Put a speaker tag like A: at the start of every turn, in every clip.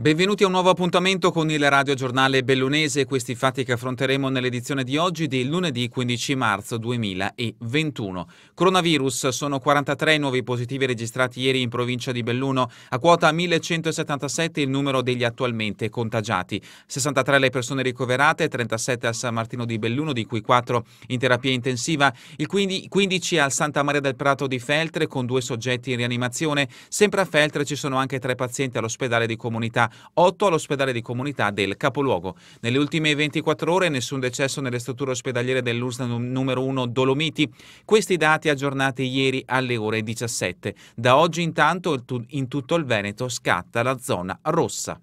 A: Benvenuti a un nuovo appuntamento con il radiogiornale bellunese, questi fatti che affronteremo nell'edizione di oggi di lunedì 15 marzo 2021. Coronavirus, sono 43 nuovi positivi registrati ieri in provincia di Belluno, a quota 1177 il numero degli attualmente contagiati, 63 le persone ricoverate, 37 al San Martino di Belluno, di cui 4 in terapia intensiva, il 15 al Santa Maria del Prato di Feltre con due soggetti in rianimazione, sempre a Feltre ci sono anche tre pazienti all'ospedale di comunità 8 all'ospedale di comunità del capoluogo. Nelle ultime 24 ore nessun decesso nelle strutture ospedaliere dell'USNA numero 1 Dolomiti. Questi dati aggiornati ieri alle ore 17. Da oggi intanto in tutto il Veneto scatta la zona rossa.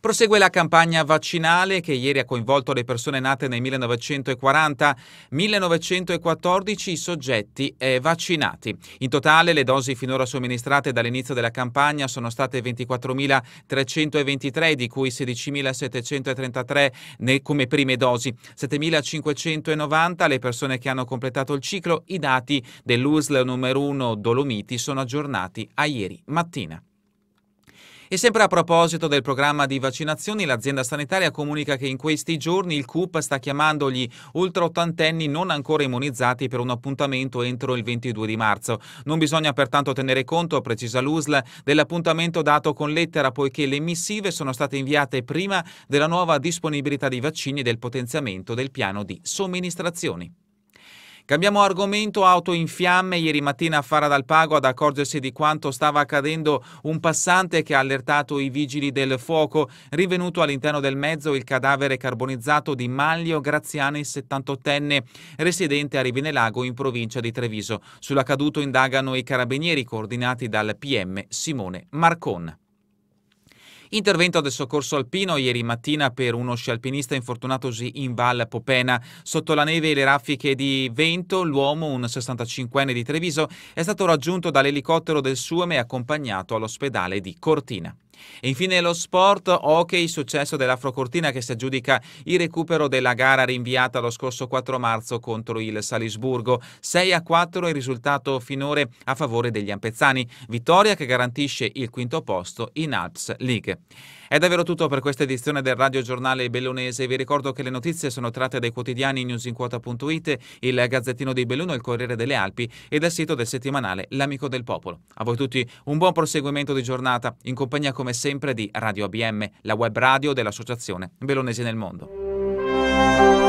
A: Prosegue la campagna vaccinale che ieri ha coinvolto le persone nate nel 1940, 1914 i soggetti eh, vaccinati. In totale le dosi finora somministrate dall'inizio della campagna sono state 24.323, di cui 16.733 come prime dosi, 7.590 le persone che hanno completato il ciclo. I dati dell'USL numero 1 Dolomiti sono aggiornati a ieri mattina. E sempre a proposito del programma di vaccinazioni, l'azienda sanitaria comunica che in questi giorni il CUP sta chiamando gli ultraottantenni non ancora immunizzati per un appuntamento entro il 22 di marzo. Non bisogna pertanto tenere conto, precisa l'USL, dell'appuntamento dato con lettera poiché le missive sono state inviate prima della nuova disponibilità di vaccini e del potenziamento del piano di somministrazioni. Cambiamo argomento, auto in fiamme, ieri mattina a Fara dal Pago ad accorgersi di quanto stava accadendo un passante che ha allertato i vigili del fuoco, rivenuto all'interno del mezzo il cadavere carbonizzato di Maglio Graziani, 78enne, residente a Rivinelago in provincia di Treviso. Sull'accaduto indagano i carabinieri coordinati dal PM Simone Marcon. Intervento del soccorso alpino ieri mattina per uno scialpinista infortunatosi in Val Popena. Sotto la neve e le raffiche di vento, l'uomo, un 65enne di Treviso, è stato raggiunto dall'elicottero del SUEM e accompagnato all'ospedale di Cortina. E infine lo sport, hockey, successo dell'Afrocortina che si aggiudica il recupero della gara rinviata lo scorso 4 marzo contro il Salisburgo. 6 a 4 il risultato finore a favore degli Ampezzani, vittoria che garantisce il quinto posto in Alps League. È davvero tutto per questa edizione del Radio Giornale Bellunese. Vi ricordo che le notizie sono tratte dai quotidiani newsinquota.it, il Gazzettino di Belluno, il Corriere delle Alpi e dal sito del settimanale L'Amico del Popolo. A voi tutti un buon proseguimento di giornata in compagnia con come sempre di Radio ABM, la web radio dell'Associazione Belonesi nel Mondo.